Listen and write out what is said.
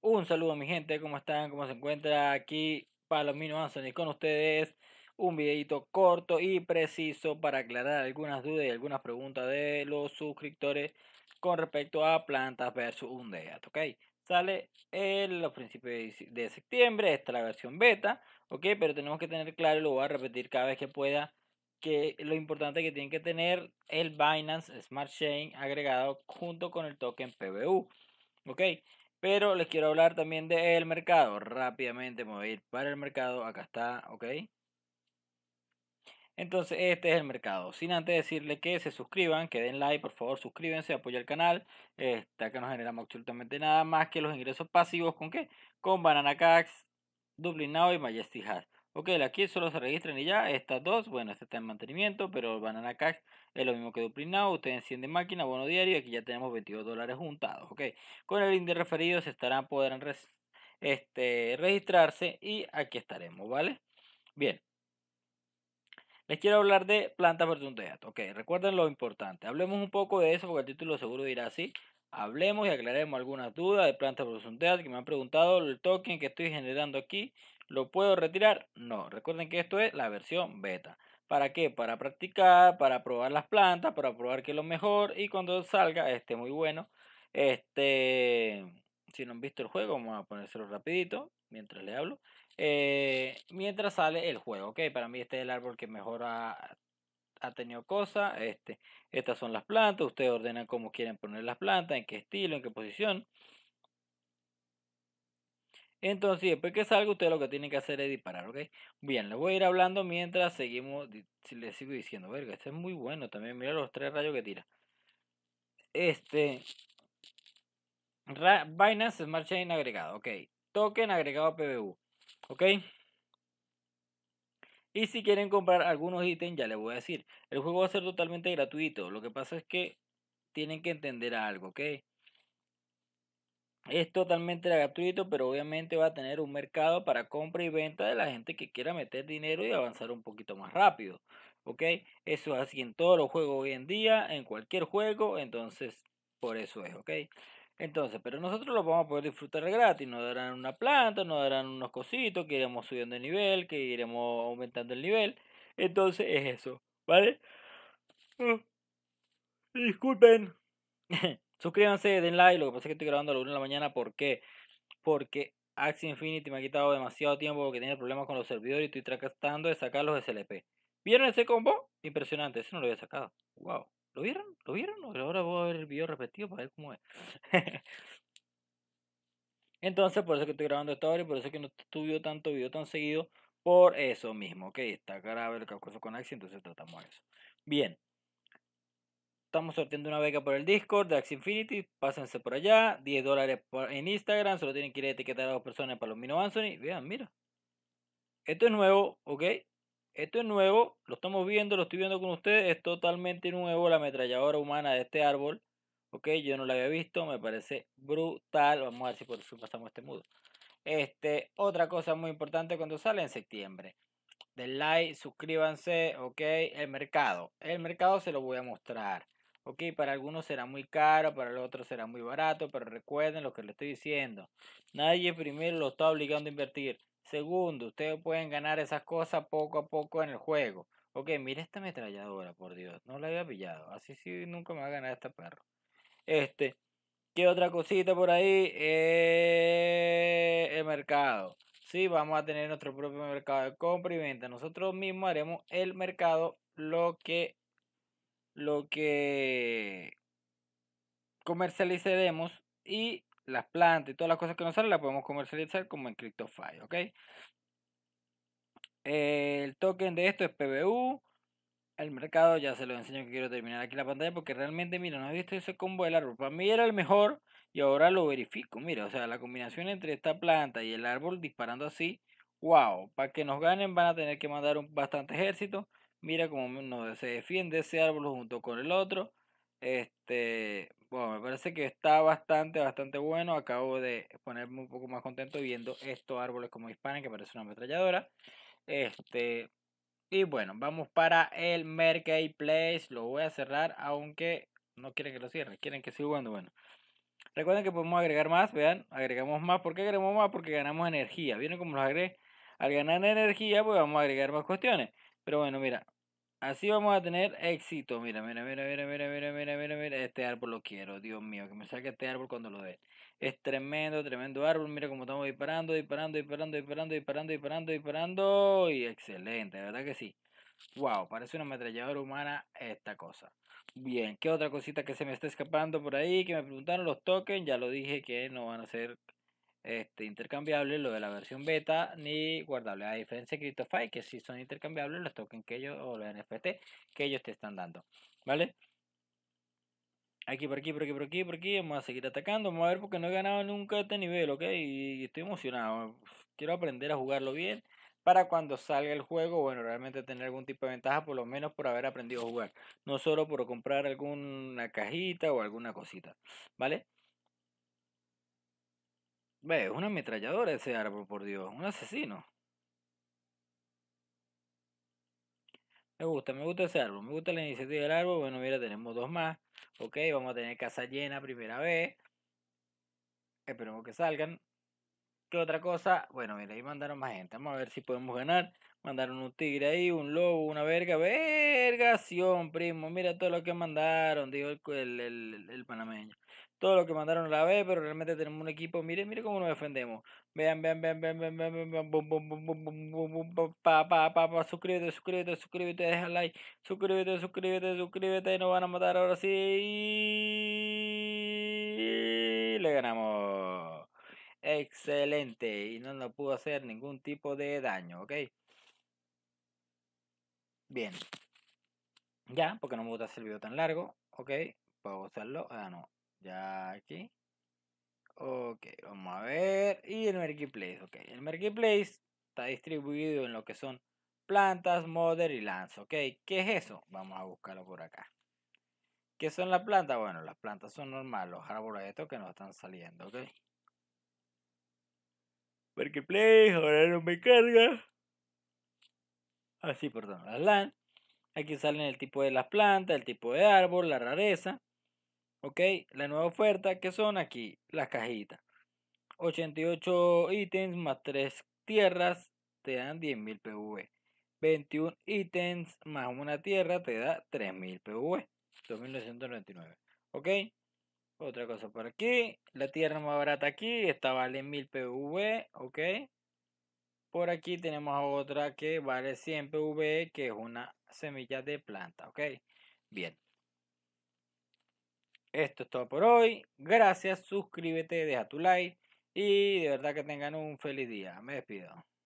Un saludo mi gente, ¿cómo están? ¿Cómo se encuentra? Aquí Palomino y con ustedes. Un videito corto y preciso para aclarar algunas dudas y algunas preguntas de los suscriptores con respecto a plantas versus un deato, ¿ok? Sale en los principios de septiembre, esta es la versión beta, ¿ok? Pero tenemos que tener claro, lo voy a repetir cada vez que pueda, que lo importante que tienen que tener el Binance Smart Chain agregado junto con el token PBU. ¿Ok? Pero les quiero hablar también del mercado. Rápidamente me voy a ir para el mercado. Acá está, ok. Entonces, este es el mercado. Sin antes decirle que se suscriban, que den like, por favor, suscríbanse, apoyen al canal. Está que no generamos absolutamente nada más que los ingresos pasivos. ¿Con qué? Con Banana Cax, Dublin Now y Majesty Hat. Ok, aquí solo se registran y ya, estas dos, bueno, esta está en mantenimiento, pero van Banana Cash es lo mismo que Duplin Now, usted enciende máquina, bono diario, aquí ya tenemos 22 dólares juntados, ok. Con el link de referidos estarán, podrán este, registrarse y aquí estaremos, ¿vale? Bien. Les quiero hablar de plantas por un Ok, recuerden lo importante. Hablemos un poco de eso porque el título seguro dirá así hablemos y aclaremos algunas dudas de planta su profundidad que me han preguntado el token que estoy generando aquí. ¿Lo puedo retirar? No, recuerden que esto es la versión beta. ¿Para qué? Para practicar, para probar las plantas, para probar que es lo mejor y cuando salga esté muy bueno. Este, si no han visto el juego, vamos a ponérselo rapidito mientras le hablo. Eh, mientras sale el juego, ok, para mí este es el árbol que mejora ha tenido cosas, este, estas son las plantas, ustedes ordenan cómo quieren poner las plantas, en qué estilo, en qué posición. Entonces, después que salga, usted lo que tiene que hacer es disparar, ¿ok? Bien, les voy a ir hablando mientras seguimos, les sigo diciendo, verga, este es muy bueno también, mira los tres rayos que tira. Este, Binance Smart Chain agregado, ok. Token agregado a PBU, ok. Y si quieren comprar algunos ítems, ya les voy a decir. El juego va a ser totalmente gratuito. Lo que pasa es que tienen que entender algo, ¿ok? Es totalmente gratuito, pero obviamente va a tener un mercado para compra y venta de la gente que quiera meter dinero y avanzar un poquito más rápido. ¿Ok? Eso es así en todos los juegos hoy en día, en cualquier juego, entonces por eso es, ¿ok? Entonces, pero nosotros lo vamos a poder disfrutar gratis, nos darán una planta, nos darán unos cositos que iremos subiendo el nivel, que iremos aumentando el nivel. Entonces es eso, ¿vale? Mm. disculpen. Suscríbanse, den like, lo que pasa es que estoy grabando a la 1 de la mañana, ¿por qué? Porque Axie Infinity me ha quitado demasiado tiempo porque tenía problemas con los servidores y estoy tratando de sacar los SLP. ¿Vieron ese combo? Impresionante, ese no lo había sacado. Wow. ¿Lo vieron? ¿Lo vieron? Ahora voy a ver el video repetido para ver cómo es. Entonces, por eso que estoy grabando esta hora y por eso que no estuve tanto video tan seguido. Por eso mismo, ok. Está grave el caso con Axi, entonces tratamos eso. Bien. Estamos sorteando una beca por el Discord de Axi Infinity. Pásense por allá. 10 dólares en Instagram. Solo tienen que ir a etiquetar a dos personas para los Mino Anthony. Vean, mira. Esto es nuevo, ok. Esto es nuevo, lo estamos viendo, lo estoy viendo con ustedes, es totalmente nuevo la ametralladora humana de este árbol. Ok, yo no la había visto, me parece brutal. Vamos a ver si por eso pasamos este mudo. Este, otra cosa muy importante cuando sale en septiembre. Den like, suscríbanse, ok. El mercado. El mercado se lo voy a mostrar. Ok, para algunos será muy caro, para el otro será muy barato, pero recuerden lo que les estoy diciendo. Nadie primero lo está obligando a invertir. Segundo, ustedes pueden ganar esas cosas poco a poco en el juego. Ok, mire esta ametralladora, por Dios. No la había pillado. Así sí, nunca me va a ganar este perro. Este, ¿qué otra cosita por ahí? Eh, el mercado. Sí, vamos a tener nuestro propio mercado de compra y venta. Nosotros mismos haremos el mercado lo que lo que comercializaremos y las plantas y todas las cosas que nos salen las podemos comercializar como en CryptoFi, ¿ok? El token de esto es PBU. El mercado, ya se lo enseño que quiero terminar aquí la pantalla porque realmente, mira, no he visto ese combo del árbol. Para mí era el mejor y ahora lo verifico. Mira, o sea, la combinación entre esta planta y el árbol disparando así, wow, para que nos ganen van a tener que mandar un bastante ejército. Mira cómo se defiende ese árbol junto con el otro. Este, bueno, me parece que está bastante, bastante bueno. Acabo de ponerme un poco más contento viendo estos árboles como disparan, que parece una ametralladora. Este, y bueno, vamos para el Place Lo voy a cerrar, aunque no quieren que lo cierre, quieren que siga jugando. Bueno, recuerden que podemos agregar más, vean, agregamos más. ¿Por qué agregamos más? Porque ganamos energía. ¿Vieron como los agregué? Al ganar energía, pues vamos a agregar más cuestiones. Pero bueno, mira, Así vamos a tener éxito. Mira, mira, mira, mira, mira, mira, mira, mira, mira. Este árbol lo quiero, Dios mío, que me saque este árbol cuando lo dé. Es tremendo, tremendo árbol. Mira cómo estamos disparando, disparando, disparando, disparando, disparando, disparando, disparando. Y excelente, ¿verdad que sí? Wow, parece una ametralladora humana esta cosa. Bien, ¿qué otra cosita que se me está escapando por ahí? Que me preguntaron los tokens. Ya lo dije que no van a ser este, intercambiables, lo de la versión beta, ni guardable. A diferencia de CryptoFi, que si son intercambiables los tokens que ellos, o los NFT que ellos te están dando. ¿Vale? Aquí, por aquí, por aquí, por aquí, por aquí. Vamos a seguir atacando. Vamos a ver porque no he ganado nunca este nivel, ¿ok? Y estoy emocionado. Quiero aprender a jugarlo bien para cuando salga el juego, bueno, realmente tener algún tipo de ventaja, por lo menos por haber aprendido a jugar. No solo por comprar alguna cajita o alguna cosita, ¿vale? Ve, es una ametralladora ese árbol, por Dios. Un asesino. Me gusta, me gusta ese árbol. Me gusta la iniciativa del árbol. Bueno, mira, tenemos dos más. Ok, vamos a tener casa llena primera vez. Esperemos que salgan. ¿Qué otra cosa? Bueno, mira, ahí mandaron más gente. Vamos a ver si podemos ganar. Mandaron un tigre ahí, un lobo, una verga. Vergación, primo. Mira todo lo que mandaron, dijo el, el, el panameño todo lo que mandaron la vez pero realmente tenemos un equipo, Miren, mire cómo nos defendemos. Vean, vean, vean, vean, vean, vean, vean, pa, pa, pa, pa, suscríbete, suscríbete, suscríbete, deja like, suscríbete, suscríbete, suscríbete, y nos van a matar ahora sí. Y le ganamos. Excelente, y no nos pudo hacer ningún tipo de daño, ¿ok? Bien. Ya, porque no me gusta hacer el video tan largo, ¿ok? Puedo usarlo. ah, no, ya aquí. Ok, vamos a ver. Y el Marketplace. Ok, el Marketplace está distribuido en lo que son plantas, modder y lance. Ok, ¿qué es eso? Vamos a buscarlo por acá. ¿Qué son las plantas? Bueno, las plantas son normales, los árboles estos que nos están saliendo. Ok. Marketplace, ahora no me carga. Así, ah, perdón, las LAN. Aquí salen el tipo de las plantas, el tipo de árbol, la rareza. Ok, la nueva oferta que son aquí las cajitas. 88 ítems más 3 tierras te dan 10.000 PV. 21 ítems más una tierra te da 3.000 PV. 2.999. Ok. Otra cosa por aquí. La tierra más barata aquí. Esta vale 1.000 PV. Ok. Por aquí tenemos otra que vale 100 PV. Que es una semilla de planta. Ok. Bien. Esto es todo por hoy. Gracias, suscríbete, deja tu like y de verdad que tengan un feliz día. Me despido.